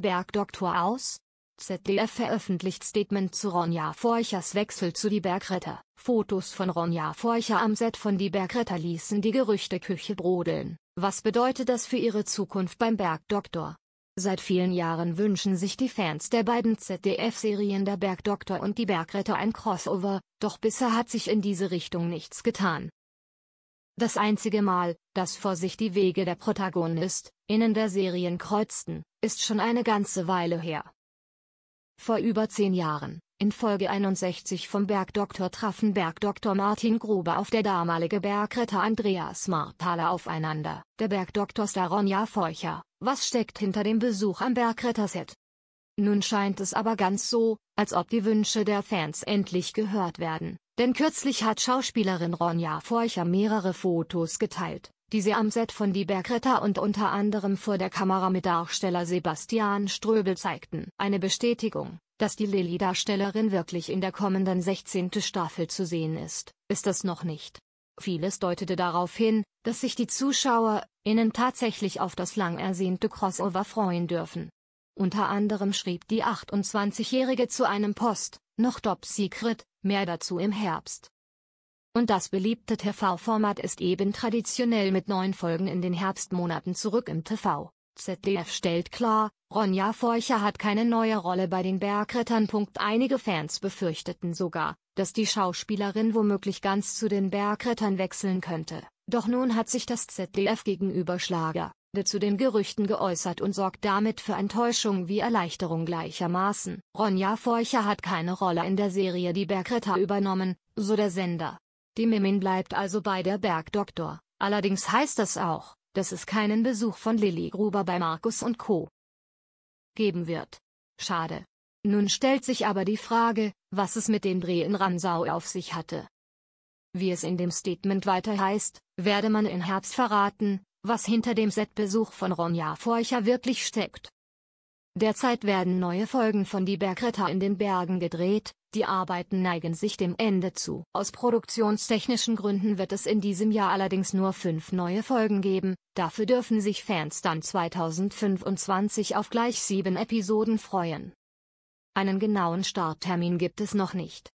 Bergdoktor aus? ZDF veröffentlicht Statement zu Ronja Forchers Wechsel zu Die Bergretter. Fotos von Ronja Forcher am Set von Die Bergretter ließen die Gerüchteküche brodeln. Was bedeutet das für ihre Zukunft beim Bergdoktor? Seit vielen Jahren wünschen sich die Fans der beiden ZDF-Serien Der Bergdoktor und Die Bergretter ein Crossover, doch bisher hat sich in diese Richtung nichts getan. Das einzige Mal, dass vor sich die Wege der Protagonist, innen der Serien kreuzten, ist schon eine ganze Weile her. Vor über zehn Jahren, in Folge 61 vom Bergdoktor trafen Bergdoktor Martin Gruber auf der damalige Bergretter Andreas Marthaler aufeinander. Der Bergdoktor Staronja Feucher, was steckt hinter dem Besuch am Bergretterset? Nun scheint es aber ganz so, als ob die Wünsche der Fans endlich gehört werden, denn kürzlich hat Schauspielerin Ronja Forcher mehrere Fotos geteilt, die sie am Set von Die Bergretter und unter anderem vor der Kamera mit Darsteller Sebastian Ströbel zeigten. Eine Bestätigung, dass die Lilly-Darstellerin wirklich in der kommenden 16. Staffel zu sehen ist, ist das noch nicht. Vieles deutete darauf hin, dass sich die ZuschauerInnen tatsächlich auf das lang ersehnte Crossover freuen dürfen. Unter anderem schrieb die 28-Jährige zu einem Post, noch Top Secret, mehr dazu im Herbst. Und das beliebte TV-Format ist eben traditionell mit neun Folgen in den Herbstmonaten zurück im TV. ZDF stellt klar, Ronja Feucher hat keine neue Rolle bei den Bergrettern. Einige Fans befürchteten sogar, dass die Schauspielerin womöglich ganz zu den Bergrettern wechseln könnte. Doch nun hat sich das ZDF gegenüber Schlager, zu den Gerüchten geäußert und sorgt damit für Enttäuschung wie Erleichterung gleichermaßen. Ronja Feucher hat keine Rolle in der Serie Die Bergretter übernommen, so der Sender. Die Mimin bleibt also bei der Bergdoktor, allerdings heißt das auch, dass es keinen Besuch von Lilly Gruber bei Markus und Co. geben wird. Schade. Nun stellt sich aber die Frage, was es mit dem Dreh in Ramsau auf sich hatte. Wie es in dem Statement weiter heißt, werde man im Herbst verraten, was hinter dem Setbesuch von Ronja Forcher wirklich steckt. Derzeit werden neue Folgen von Die Bergretter in den Bergen gedreht, die Arbeiten neigen sich dem Ende zu. Aus produktionstechnischen Gründen wird es in diesem Jahr allerdings nur fünf neue Folgen geben, dafür dürfen sich Fans dann 2025 auf gleich sieben Episoden freuen. Einen genauen Starttermin gibt es noch nicht.